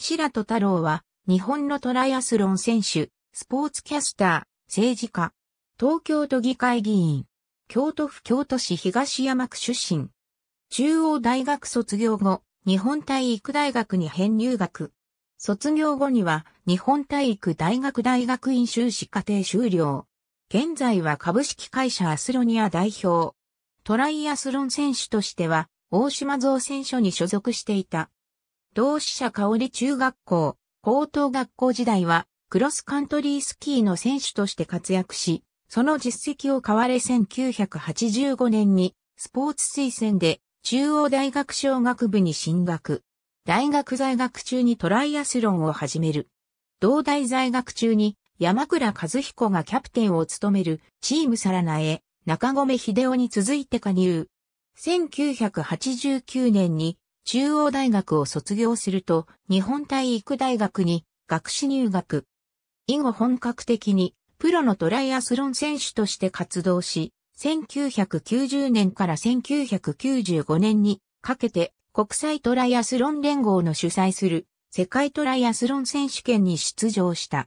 白戸太郎は、日本のトライアスロン選手、スポーツキャスター、政治家、東京都議会議員、京都府京都市東山区出身。中央大学卒業後、日本体育大学に編入学。卒業後には、日本体育大学大学院修士課程修了。現在は株式会社アスロニア代表。トライアスロン選手としては、大島造船所に所属していた。同志社香織中学校、高等学校時代は、クロスカントリースキーの選手として活躍し、その実績を買われ1985年に、スポーツ推薦で、中央大学小学部に進学。大学在学中にトライアスロンを始める。同大在学中に、山倉和彦がキャプテンを務めるチームサラナへ、中込秀夫に続いて加入。1989年に中央大学を卒業すると、日本体育大学に学士入学。以後本格的にプロのトライアスロン選手として活動し、1990年から1995年にかけて国際トライアスロン連合の主催する世界トライアスロン選手権に出場した。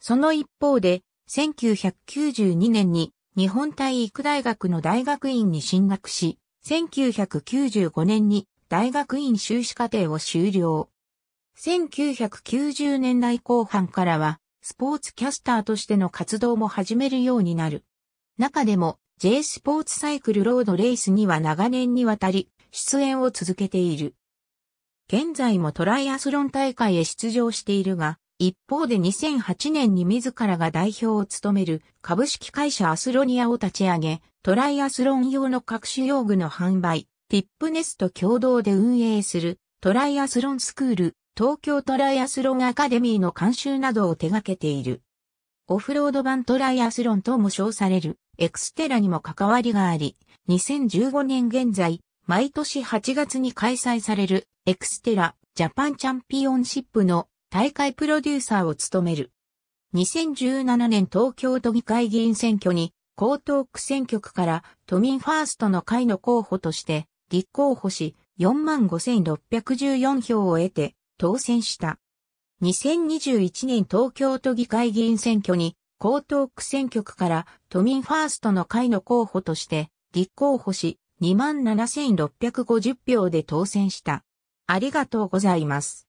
その一方で、1992年に日本体育大学の大学院に進学し、1995年に大学院修士課程を修了。1990年代後半からは、スポーツキャスターとしての活動も始めるようになる。中でも、J スポーツサイクルロードレースには長年にわたり、出演を続けている。現在もトライアスロン大会へ出場しているが、一方で2008年に自らが代表を務める株式会社アスロニアを立ち上げ、トライアスロン用の各種用具の販売、ティップネスと共同で運営するトライアスロンスクール、東京トライアスロンアカデミーの監修などを手掛けている。オフロード版トライアスロンとも称されるエクステラにも関わりがあり、2015年現在、毎年8月に開催されるエクステラジャパンチャンピオンシップの大会プロデューサーを務める。2017年東京都議会議員選挙に、江東区選挙区から都民ファーストの会の候補として立候補し、45,614票を得て当選した。2021年東京都議会議員選挙に、江東区選挙区から都民ファーストの会の候補として立候補し、27,650票で当選した。ありがとうございます。